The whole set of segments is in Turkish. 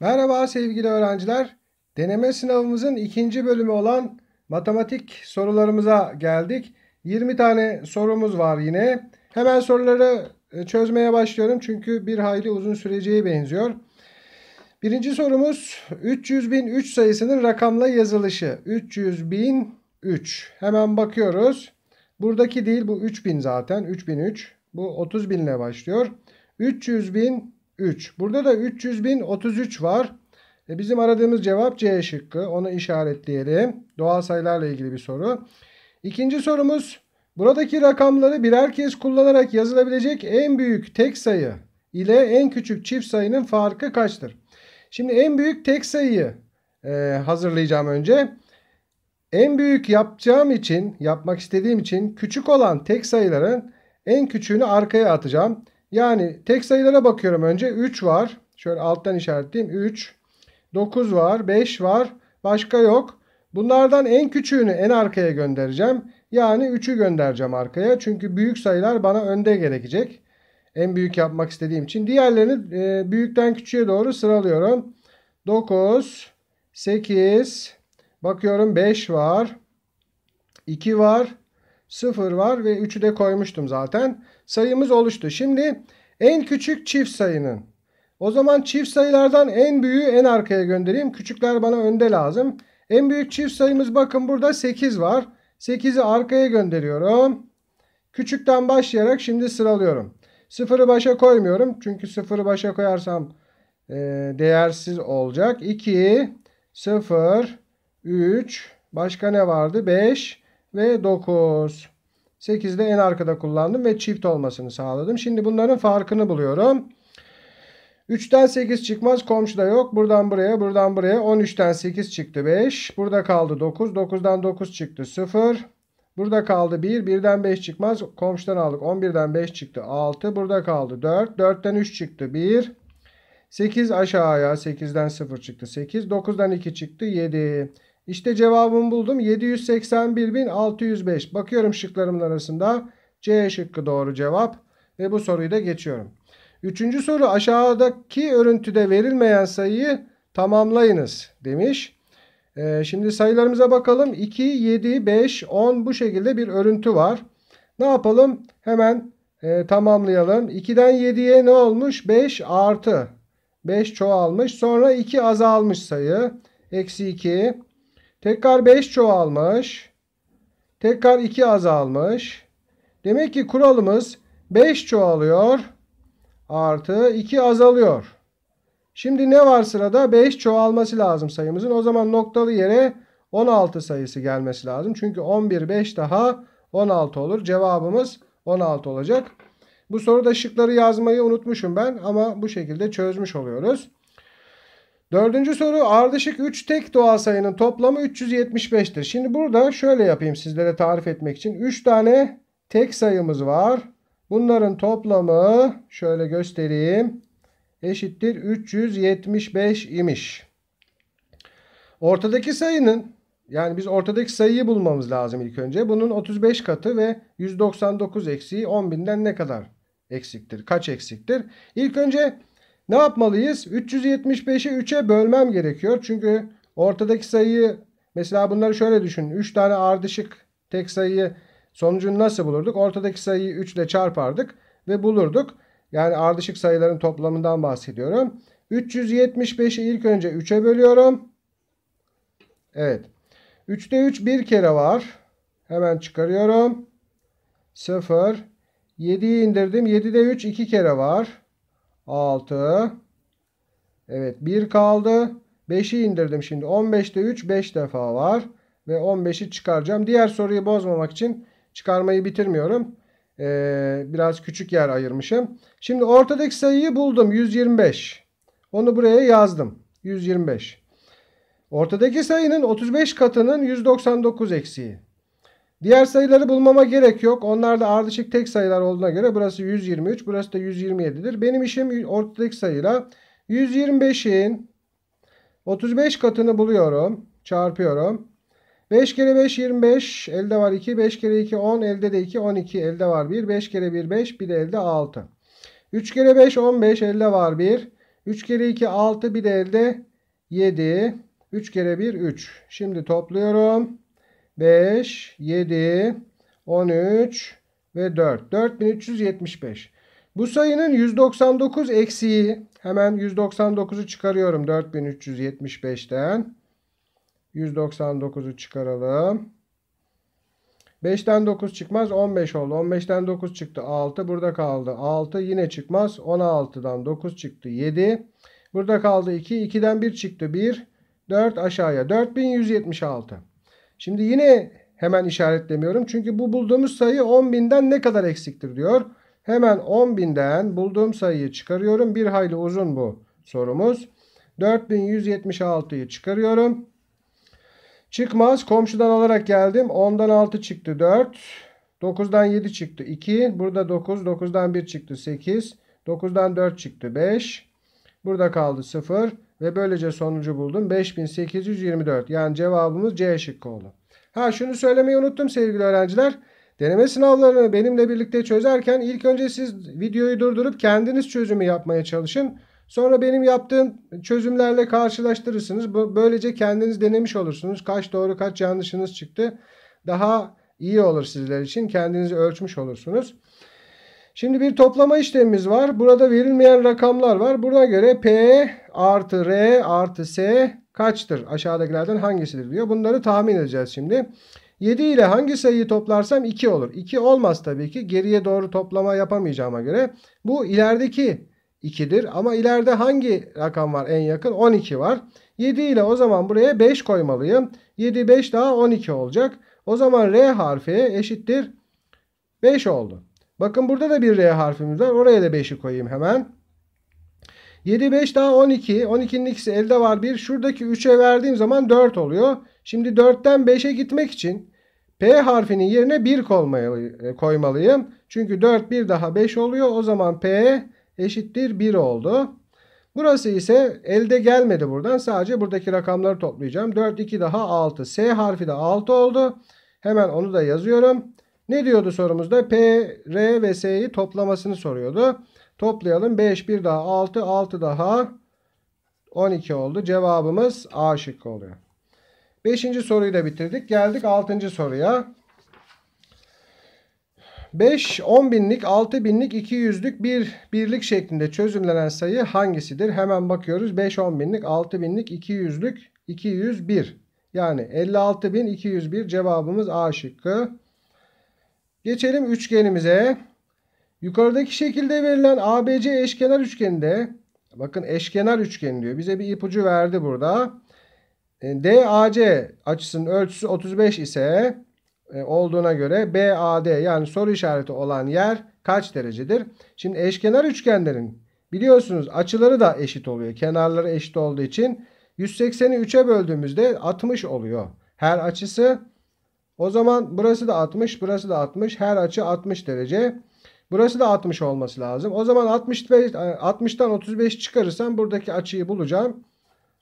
Merhaba sevgili öğrenciler. Deneme sınavımızın ikinci bölümü olan matematik sorularımıza geldik. 20 tane sorumuz var yine. Hemen soruları e, çözmeye başlıyorum çünkü bir hayli uzun süreceği benziyor. Birinci sorumuz 300.003 sayısının rakamla yazılışı. 300.003. Hemen bakıyoruz. Buradaki değil bu 3000 zaten. 3003. Bu 30.000 ile başlıyor. 300.000 3. Burada da 300.033 var. E bizim aradığımız cevap C şıkkı. Onu işaretleyelim. Doğal sayılarla ilgili bir soru. İkinci sorumuz. Buradaki rakamları birer kez kullanarak yazılabilecek en büyük tek sayı ile en küçük çift sayının farkı kaçtır? Şimdi en büyük tek sayıyı e, hazırlayacağım önce. En büyük yapacağım için, yapmak istediğim için küçük olan tek sayıların en küçüğünü arkaya atacağım. Yani tek sayılara bakıyorum önce. 3 var. Şöyle alttan işaretleyeyim. 3, 9 var, 5 var. Başka yok. Bunlardan en küçüğünü en arkaya göndereceğim. Yani 3'ü göndereceğim arkaya. Çünkü büyük sayılar bana önde gerekecek. En büyük yapmak istediğim için. Diğerlerini e, büyükten küçüğe doğru sıralıyorum. 9, 8, bakıyorum 5 var. 2 var. 0 var ve 3'ü de koymuştum zaten. Sayımız oluştu. Şimdi en küçük çift sayının. O zaman çift sayılardan en büyüğü en arkaya göndereyim. Küçükler bana önde lazım. En büyük çift sayımız bakın burada 8 var. 8'i arkaya gönderiyorum. Küçükten başlayarak şimdi sıralıyorum. 0'ı başa koymuyorum. Çünkü 0'ı başa koyarsam e, değersiz olacak. 2, 0, 3, başka ne vardı? 5, ve 9. 8'i de en arkada kullandım ve çift olmasını sağladım. Şimdi bunların farkını buluyorum. 3'ten 8 çıkmaz. komşuda yok. Buradan buraya, buradan buraya. 13'ten 8 çıktı 5. Burada kaldı 9. 9'dan 9 çıktı 0. Burada kaldı 1. 1'den 5 çıkmaz. Komşudan aldık. 11'den 5 çıktı 6. Burada kaldı 4. 4'ten 3 çıktı 1. 8 aşağıya. 8'den 0 çıktı 8. 9'dan 2 çıktı 7. İşte cevabımı buldum. 781.605. Bakıyorum şıklarımın arasında. C şıkkı doğru cevap. Ve bu soruyu da geçiyorum. Üçüncü soru aşağıdaki örüntüde verilmeyen sayıyı tamamlayınız demiş. Ee, şimdi sayılarımıza bakalım. 2, 7, 5, 10 bu şekilde bir örüntü var. Ne yapalım? Hemen e, tamamlayalım. 2'den 7'ye ne olmuş? 5 artı. 5 çoğalmış. Sonra 2 azalmış sayı. Eksi 2. Tekrar 5 çoğalmış. Tekrar 2 azalmış. Demek ki kuralımız 5 çoğalıyor. Artı 2 azalıyor. Şimdi ne var sırada? 5 çoğalması lazım sayımızın. O zaman noktalı yere 16 sayısı gelmesi lazım. Çünkü 11 5 daha 16 olur. Cevabımız 16 olacak. Bu soruda şıkları yazmayı unutmuşum ben ama bu şekilde çözmüş oluyoruz. Dördüncü soru ardışık 3 tek doğal sayının toplamı 375'tir. Şimdi burada şöyle yapayım sizlere tarif etmek için. 3 tane tek sayımız var. Bunların toplamı şöyle göstereyim. Eşittir 375 imiş. Ortadaki sayının yani biz ortadaki sayıyı bulmamız lazım ilk önce. Bunun 35 katı ve 199 eksiği 10.000'den ne kadar eksiktir? Kaç eksiktir? İlk önce ne yapmalıyız? 375'i 3'e bölmem gerekiyor. Çünkü ortadaki sayıyı mesela bunları şöyle düşünün. 3 tane ardışık tek sayıyı sonucunu nasıl bulurduk? Ortadaki sayıyı 3 ile çarpardık ve bulurduk. Yani ardışık sayıların toplamından bahsediyorum. 375'i ilk önce 3'e bölüyorum. Evet. 3'te 3 bir kere var. Hemen çıkarıyorum. 0. 7'yi indirdim. 7'de 3 iki kere var. 6. Evet 1 kaldı. 5'i indirdim şimdi. 15'te 3 5 defa var. Ve 15'i çıkaracağım. Diğer soruyu bozmamak için çıkarmayı bitirmiyorum. Ee, biraz küçük yer ayırmışım. Şimdi ortadaki sayıyı buldum. 125. Onu buraya yazdım. 125. Ortadaki sayının 35 katının 199 eksiği. Diğer sayıları bulmama gerek yok. Onlar da ardışık tek sayılar olduğuna göre burası 123, burası da 127'dir. Benim işim ortadaki sayıyla 125'in 35 katını buluyorum. Çarpıyorum. 5 kere 5 25 elde var 2. 5 kere 2 10 elde de 2 12 elde var 1. 5 kere 1 5 bir de elde 6. 3 kere 5 15 elde var 1. 3 kere 2 6 bir de elde 7. 3 kere 1 3. Şimdi topluyorum. 5, 7, 13 ve 4. 4375. Bu sayının 199 eksiği hemen 199'u çıkarıyorum 4375'ten. 199'u çıkaralım. 5'ten 9 çıkmaz 15 oldu. 15'ten 9 çıktı 6 burada kaldı. 6 yine çıkmaz 16'dan 9 çıktı 7. Burada kaldı 2. 2'den 1 çıktı 1. 4 aşağıya 4176. Şimdi yine hemen işaretlemiyorum. Çünkü bu bulduğumuz sayı 10.000'den ne kadar eksiktir diyor. Hemen 10.000'den bulduğum sayıyı çıkarıyorum. Bir hayli uzun bu sorumuz. 4176'yı çıkarıyorum. Çıkmaz. Komşudan alarak geldim. 10'dan 6 çıktı 4. 9'dan 7 çıktı 2. Burada 9. 9'dan 1 çıktı 8. 9'dan 4 çıktı 5. Burada kaldı 0 ve böylece sonucu buldum. 5824 yani cevabımız C şıkkı oldu. Ha şunu söylemeyi unuttum sevgili öğrenciler. Deneme sınavlarını benimle birlikte çözerken ilk önce siz videoyu durdurup kendiniz çözümü yapmaya çalışın. Sonra benim yaptığım çözümlerle karşılaştırırsınız. Böylece kendiniz denemiş olursunuz. Kaç doğru kaç yanlışınız çıktı. Daha iyi olur sizler için. Kendinizi ölçmüş olursunuz. Şimdi bir toplama işlemimiz var. Burada verilmeyen rakamlar var. Buna göre P artı R artı S kaçtır? Aşağıdakilerden hangisidir diyor. Bunları tahmin edeceğiz şimdi. 7 ile hangi sayıyı toplarsam 2 olur. 2 olmaz tabii ki. Geriye doğru toplama yapamayacağıma göre. Bu ilerideki 2'dir. Ama ileride hangi rakam var en yakın? 12 var. 7 ile o zaman buraya 5 koymalıyım. 7, 5 daha 12 olacak. O zaman R harfi eşittir 5 oldu. Bakın burada da bir R harfimiz var. Oraya da 5'i koyayım hemen. 7, 5 daha 12. 12'nin ikisi elde var Bir Şuradaki 3'e verdiğim zaman 4 oluyor. Şimdi 4'ten 5'e gitmek için P harfinin yerine 1 e, koymalıyım. Çünkü 4 1 daha 5 oluyor. O zaman P eşittir 1 oldu. Burası ise elde gelmedi buradan. Sadece buradaki rakamları toplayacağım. 4, 2 daha 6. S harfi de 6 oldu. Hemen onu da yazıyorum. Ne diyordu sorumuzda? P, R ve S'yi toplamasını soruyordu. Toplayalım. 5, 1 daha 6, 6 daha 12 oldu. Cevabımız A şıkkı oluyor. 5. soruyu da bitirdik. Geldik 6. soruya. 5, 10 binlik, 6 binlik, 2 yüzlük bir birlik şeklinde çözümlenen sayı hangisidir? Hemen bakıyoruz. 5, 10 binlik, 6 binlik, 2 yüzlük, 201. Yani 56.201 cevabımız A şıkkı. Geçelim üçgenimize. Yukarıdaki şekilde verilen ABC eşkenar üçgeninde bakın eşkenar üçgen diyor. Bize bir ipucu verdi burada. E, DAC açısının ölçüsü 35 ise e, olduğuna göre BAD yani soru işareti olan yer kaç derecedir? Şimdi eşkenar üçgenlerin biliyorsunuz açıları da eşit oluyor. Kenarları eşit olduğu için 180'i 3'e böldüğümüzde 60 oluyor. Her açısı o zaman burası da 60, burası da 60. Her açı 60 derece. Burası da 60 olması lazım. O zaman 65 60'tan 35 çıkarırsam buradaki açıyı bulacağım.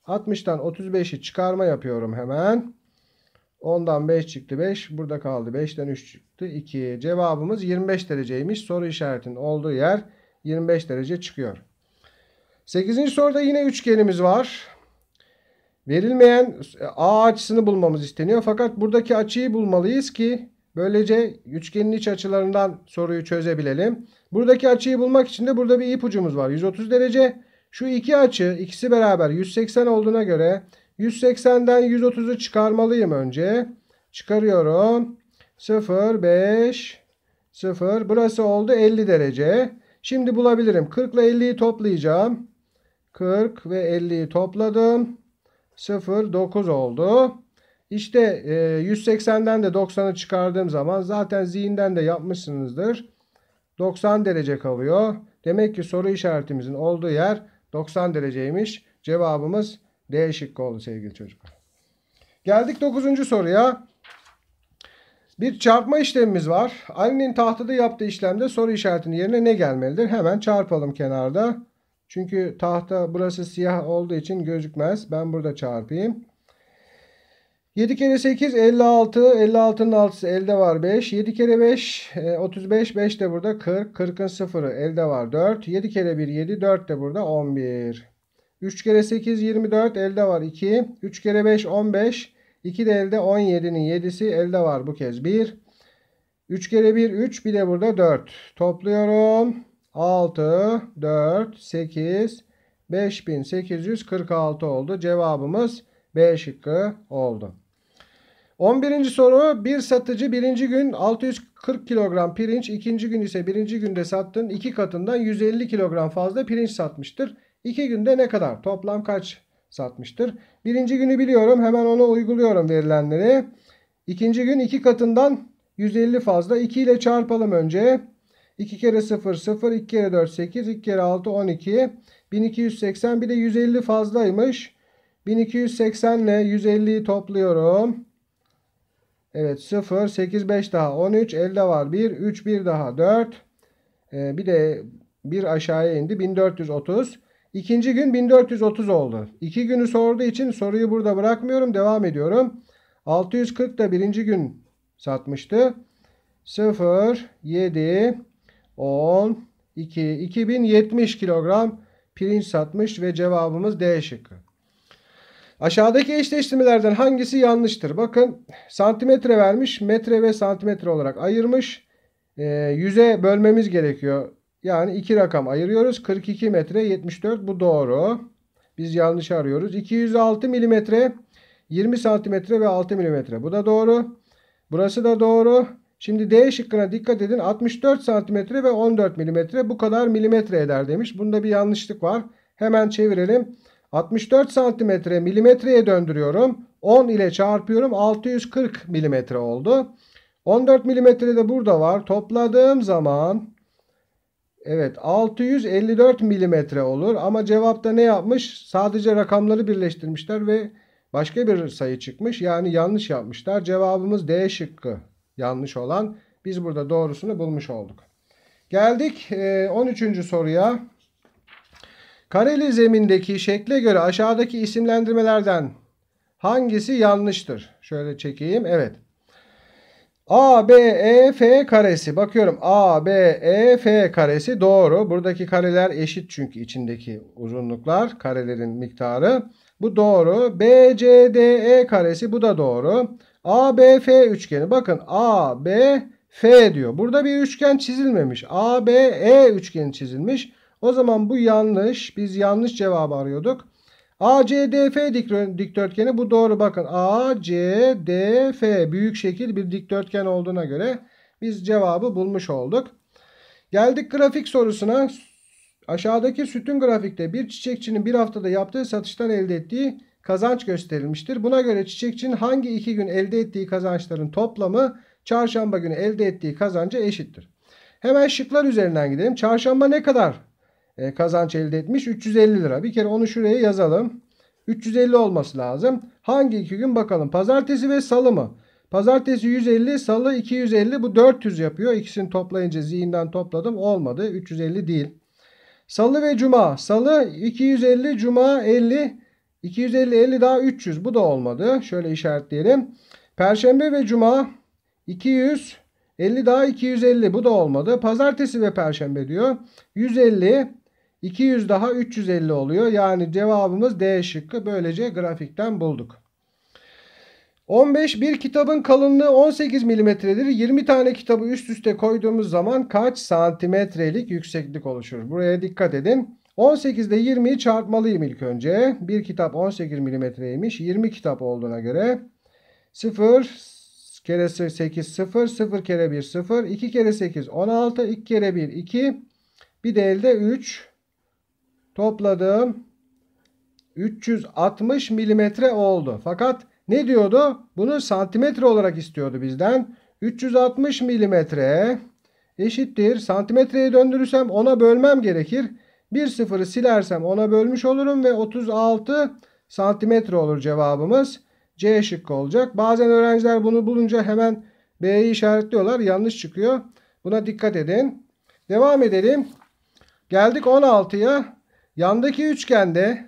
60'tan 35'i çıkarma yapıyorum hemen. 10'dan 5 çıktı 5. Burada kaldı 5'ten 3 çıktı 2. Cevabımız 25 dereceymiş. Soru işaretinin olduğu yer 25 derece çıkıyor. 8. soruda yine üçgenimiz var. Verilmeyen A açısını bulmamız isteniyor. Fakat buradaki açıyı bulmalıyız ki böylece üçgenin iç açılarından soruyu çözebilelim. Buradaki açıyı bulmak için de burada bir ipucumuz var. 130 derece. Şu iki açı ikisi beraber 180 olduğuna göre 180'den 130'u çıkarmalıyım önce. Çıkarıyorum. 0, 5, 0. Burası oldu 50 derece. Şimdi bulabilirim. 40 ile 50'yi toplayacağım. 40 ve 50'yi topladım. 09 oldu. İşte e, 180'den de 90'ı çıkardığım zaman zaten zihinden de yapmışsınızdır. 90 derece kalıyor. Demek ki soru işaretimizin olduğu yer 90 dereceymiş. Cevabımız D şıkkı oldu sevgili çocuklar. Geldik 9. soruya. Bir çarpma işlemimiz var. Ali'nin tahtada yaptığı işlemde soru işaretinin yerine ne gelmelidir? Hemen çarpalım kenarda. Çünkü tahta burası siyah olduğu için gözükmez. Ben burada çarpayım. 7 kere 8 56. 56'nın altısı elde var 5. 7 kere 5 35. 5 de burada 40. 40'ın sıfırı elde var 4. 7 kere 1 7. 4 de burada 11. 3 kere 8 24. Elde var 2. 3 kere 5 15. 2 de elde 17'nin 7'si elde var bu kez 1. 3 kere 1 3. Bir de burada 4. Topluyorum. 6, 4, 8, 5846 oldu. Cevabımız B şıkkı oldu. 11. soru bir satıcı birinci gün 640 kilogram pirinç ikinci gün ise birinci günde sattığın iki katından 150 kilogram fazla pirinç satmıştır. İki günde ne kadar toplam kaç satmıştır? Birinci günü biliyorum hemen onu uyguluyorum verilenleri. İkinci gün iki katından 150 fazla 2 ile çarpalım önce. 2 kere 0 0. 2 kere 4 8. 2 kere 6 12. 1280 bir de 150 fazlaymış. 1280 ile 150'yi topluyorum. Evet 0 8 5 daha 13 elde var 1 3 1 daha 4 ee, bir de bir aşağıya indi 1430 İkinci gün 1430 oldu. İki günü sorduğu için soruyu burada bırakmıyorum. Devam ediyorum. 640 da birinci gün satmıştı. 0, 7, 10, 2, 2070 kilogram pirinç satmış ve cevabımız D şıkkı. Aşağıdaki eşleştirmelerden hangisi yanlıştır? Bakın santimetre vermiş. Metre ve santimetre olarak ayırmış. E, bölmemiz gerekiyor. Yani iki rakam ayırıyoruz. 42 metre 74 bu doğru. Biz yanlış arıyoruz. 206 milimetre 20 santimetre ve 6 milimetre. Bu da doğru. Burası da doğru. Şimdi D şıkkına dikkat edin. 64 santimetre ve 14 milimetre bu kadar milimetre eder demiş. Bunda bir yanlışlık var. Hemen çevirelim. 64 santimetre milimetreye döndürüyorum. 10 ile çarpıyorum. 640 milimetre oldu. 14 milimetre de burada var. Topladığım zaman evet 654 milimetre olur. Ama cevapta ne yapmış? Sadece rakamları birleştirmişler ve başka bir sayı çıkmış. Yani yanlış yapmışlar. Cevabımız D şıkkı yanlış olan. Biz burada doğrusunu bulmuş olduk. Geldik 13. E, soruya. Kareli zemindeki şekle göre aşağıdaki isimlendirmelerden hangisi yanlıştır? Şöyle çekeyim. Evet. A, B, E, F karesi. Bakıyorum A, B, E, F karesi doğru. Buradaki kareler eşit çünkü içindeki uzunluklar, karelerin miktarı. Bu doğru. B, C, D, E karesi bu da doğru. ABF üçgeni. Bakın ABF diyor. Burada bir üçgen çizilmemiş. ABE üçgeni çizilmiş. O zaman bu yanlış. Biz yanlış cevabı arıyorduk. ACDF dikdörtgeni bu doğru bakın. ACDF büyük şekil bir dikdörtgen olduğuna göre biz cevabı bulmuş olduk. Geldik grafik sorusuna. Aşağıdaki sütun grafikte bir çiçekçinin bir haftada yaptığı satıştan elde ettiği kazanç gösterilmiştir. Buna göre çiçekçinin hangi iki gün elde ettiği kazançların toplamı çarşamba günü elde ettiği kazanca eşittir. Hemen şıklar üzerinden gidelim. Çarşamba ne kadar e, kazanç elde etmiş? 350 lira. Bir kere onu şuraya yazalım. 350 olması lazım. Hangi iki gün bakalım. Pazartesi ve salı mı? Pazartesi 150, salı 250. Bu 400 yapıyor. İkisini toplayınca zihinden topladım. Olmadı. 350 değil. Salı ve cuma. Salı 250, cuma 50. 250 50 daha 300 bu da olmadı. Şöyle işaretleyelim. Perşembe ve cuma 200 50 daha 250 bu da olmadı. Pazartesi ve perşembe diyor. 150 200 daha 350 oluyor. Yani cevabımız D şıkkı. Böylece grafikten bulduk. 15 bir kitabın kalınlığı 18 milimetredir. 20 tane kitabı üst üste koyduğumuz zaman kaç santimetrelik yükseklik oluşur? Buraya dikkat edin. 18 ile 20'yi çarpmalıyım ilk önce. Bir kitap 18 milimetreymiş. 20 kitap olduğuna göre 0 kere 8 0. 0 kere 1 0. 2 kere 8 16. 2 kere 1 2. Bir de elde 3. Topladım. 360 milimetre oldu. Fakat ne diyordu? Bunu santimetre olarak istiyordu bizden. 360 milimetre eşittir. Santimetreye döndürürsem ona bölmem gerekir. Bir sıfırı silersem ona bölmüş olurum ve 36 santimetre olur cevabımız. C şıkkı olacak. Bazen öğrenciler bunu bulunca hemen B'yi işaretliyorlar. Yanlış çıkıyor. Buna dikkat edin. Devam edelim. Geldik 16'ya. Yandaki üçgende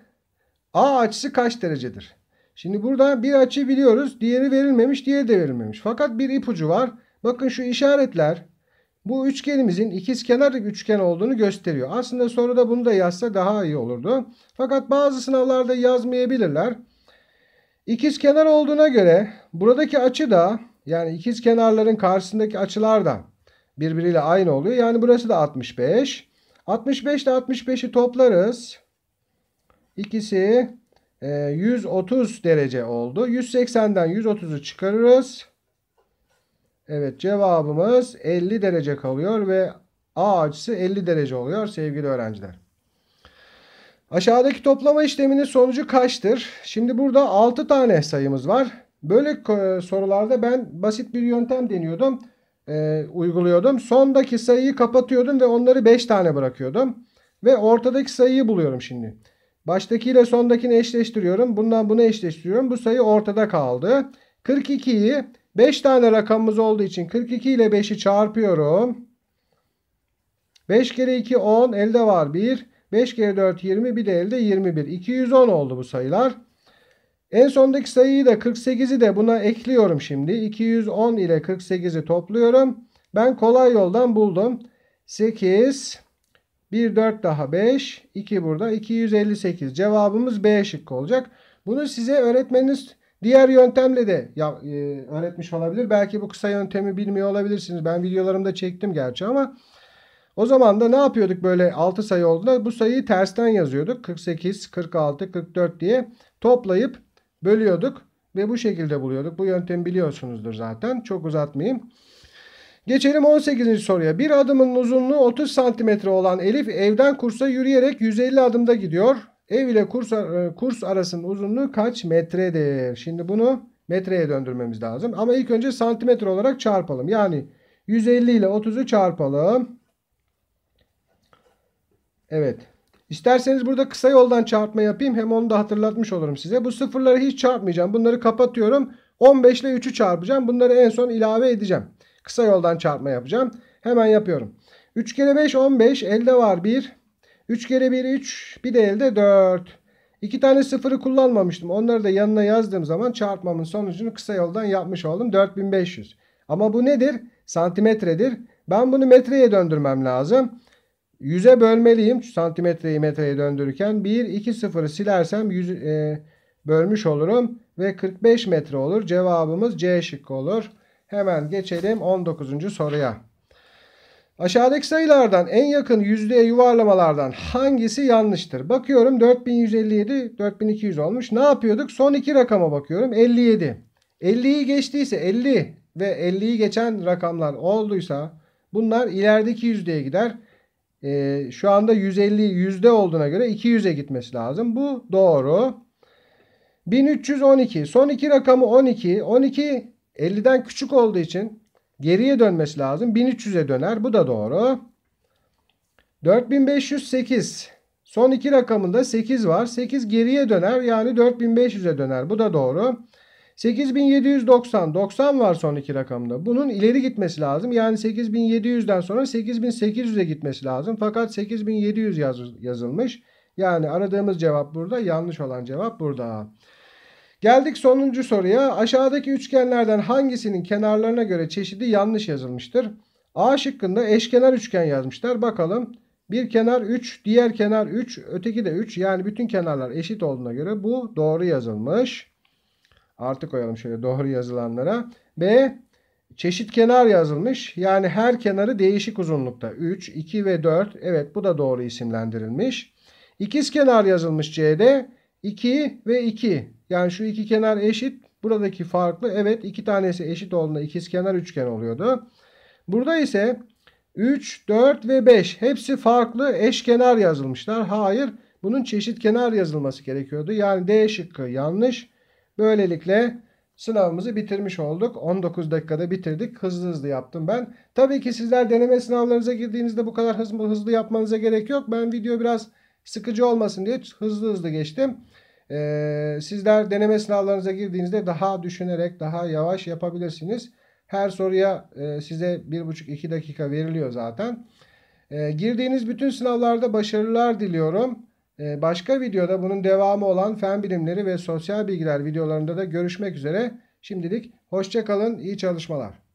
A açısı kaç derecedir? Şimdi burada bir açı biliyoruz. Diğeri verilmemiş, diğeri de verilmemiş. Fakat bir ipucu var. Bakın şu işaretler bu üçgenimizin ikizkenar üçgen olduğunu gösteriyor. Aslında soruda bunu da yazsa daha iyi olurdu. Fakat bazı sınavlarda yazmayabilirler. İkizkenar olduğuna göre buradaki açı da yani ikizkenarların karşısındaki açılar da birbiriyle aynı oluyor. Yani burası da 65. 65 ile 65'i toplarız. İkisi 130 e, derece oldu. 180'den 130'u çıkarırız. Evet cevabımız 50 derece kalıyor ve A açısı 50 derece oluyor sevgili öğrenciler. Aşağıdaki toplama işleminin sonucu kaçtır? Şimdi burada 6 tane sayımız var. Böyle e, sorularda ben basit bir yöntem deniyordum. E, uyguluyordum. Sondaki sayıyı kapatıyordum ve onları 5 tane bırakıyordum. Ve ortadaki sayıyı buluyorum şimdi. Baştaki ile sondakini eşleştiriyorum. Bundan bunu eşleştiriyorum. Bu sayı ortada kaldı. 42'yi 5 tane rakamımız olduğu için 42 ile 5'i çarpıyorum. 5 kere 2 10 elde var 1. 5 kere 4 20 bir de elde 21. 210 oldu bu sayılar. En sondaki sayıyı da 48'i de buna ekliyorum şimdi. 210 ile 48'i topluyorum. Ben kolay yoldan buldum. 8 1 4 daha 5 2 burada 258 cevabımız B şıkkı olacak. Bunu size öğretmeniz. Diğer yöntemle de ya, e, öğretmiş olabilir. Belki bu kısa yöntemi bilmiyor olabilirsiniz. Ben videolarımda çektim gerçi ama o zaman da ne yapıyorduk böyle 6 sayı olduğunda bu sayıyı tersten yazıyorduk. 48, 46, 44 diye toplayıp bölüyorduk ve bu şekilde buluyorduk. Bu yöntemi biliyorsunuzdur zaten. Çok uzatmayayım. Geçelim 18. soruya. Bir adımın uzunluğu 30 cm olan Elif evden kursa yürüyerek 150 adımda gidiyor. Ev ile kurs, e, kurs arasının uzunluğu kaç metredir? Şimdi bunu metreye döndürmemiz lazım. Ama ilk önce santimetre olarak çarpalım. Yani 150 ile 30'u çarpalım. Evet. İsterseniz burada kısa yoldan çarpma yapayım. Hem onu da hatırlatmış olurum size. Bu sıfırları hiç çarpmayacağım. Bunları kapatıyorum. 15 ile 3'ü çarpacağım. Bunları en son ilave edeceğim. Kısa yoldan çarpma yapacağım. Hemen yapıyorum. 3 kere 5 15. Elde var 1. 3 kere 1 3 bir de elde 4. İki tane sıfırı kullanmamıştım. Onları da yanına yazdığım zaman çarpmamın sonucunu kısa yoldan yapmış oldum. 4500. Ama bu nedir? Santimetredir. Ben bunu metreye döndürmem lazım. 100'e bölmeliyim. Santimetreyi metreye döndürürken 1, 2 sıfırı silersem 100, e, bölmüş olurum. Ve 45 metre olur. Cevabımız C şıkkı olur. Hemen geçelim 19. soruya. Aşağıdaki sayılardan en yakın yüzdeye yuvarlamalardan hangisi yanlıştır? Bakıyorum 4157 4200 olmuş. Ne yapıyorduk? Son iki rakama bakıyorum. 57. 50'yi geçtiyse 50 ve 50'yi geçen rakamlar olduysa bunlar ilerideki yüzdeye gider. Ee, şu anda 150 yüzde olduğuna göre 200'e gitmesi lazım. Bu doğru. 1312. Son iki rakamı 12. 12 50'den küçük olduğu için Geriye dönmesi lazım. 1300'e döner. Bu da doğru. 4508. Son iki rakamında 8 var. 8 geriye döner. Yani 4500'e döner. Bu da doğru. 8790. 90 var son iki rakamda. Bunun ileri gitmesi lazım. Yani 8700'den sonra 8800'e gitmesi lazım. Fakat 8700 yaz, yazılmış. Yani aradığımız cevap burada. Yanlış olan cevap burada. Geldik sonuncu soruya. Aşağıdaki üçgenlerden hangisinin kenarlarına göre çeşidi yanlış yazılmıştır? A şıkkında eşkenar üçgen yazmışlar. Bakalım. Bir kenar 3, diğer kenar 3, öteki de 3. Yani bütün kenarlar eşit olduğuna göre bu doğru yazılmış. Artık koyalım şöyle doğru yazılanlara. B çeşit kenar yazılmış. Yani her kenarı değişik uzunlukta. 3, 2 ve 4. Evet bu da doğru isimlendirilmiş. İkiz kenar yazılmış C'de. 2 ve 2. Yani şu iki kenar eşit. Buradaki farklı. Evet iki tanesi eşit olduğunda ikizkenar üçgen oluyordu. Burada ise 3, 4 ve 5 hepsi farklı eşkenar yazılmışlar. Hayır bunun çeşit kenar yazılması gerekiyordu. Yani D şıkkı yanlış. Böylelikle sınavımızı bitirmiş olduk. 19 dakikada bitirdik. Hızlı hızlı yaptım ben. Tabii ki sizler deneme sınavlarınıza girdiğinizde bu kadar hızlı hızlı yapmanıza gerek yok. Ben video biraz sıkıcı olmasın diye hızlı hızlı geçtim. E, sizler deneme sınavlarınıza girdiğinizde daha düşünerek daha yavaş yapabilirsiniz. Her soruya e, size 1,5-2 dakika veriliyor zaten. E, girdiğiniz bütün sınavlarda başarılar diliyorum. E, başka videoda bunun devamı olan fen bilimleri ve sosyal bilgiler videolarında da görüşmek üzere. Şimdilik hoşçakalın, iyi çalışmalar.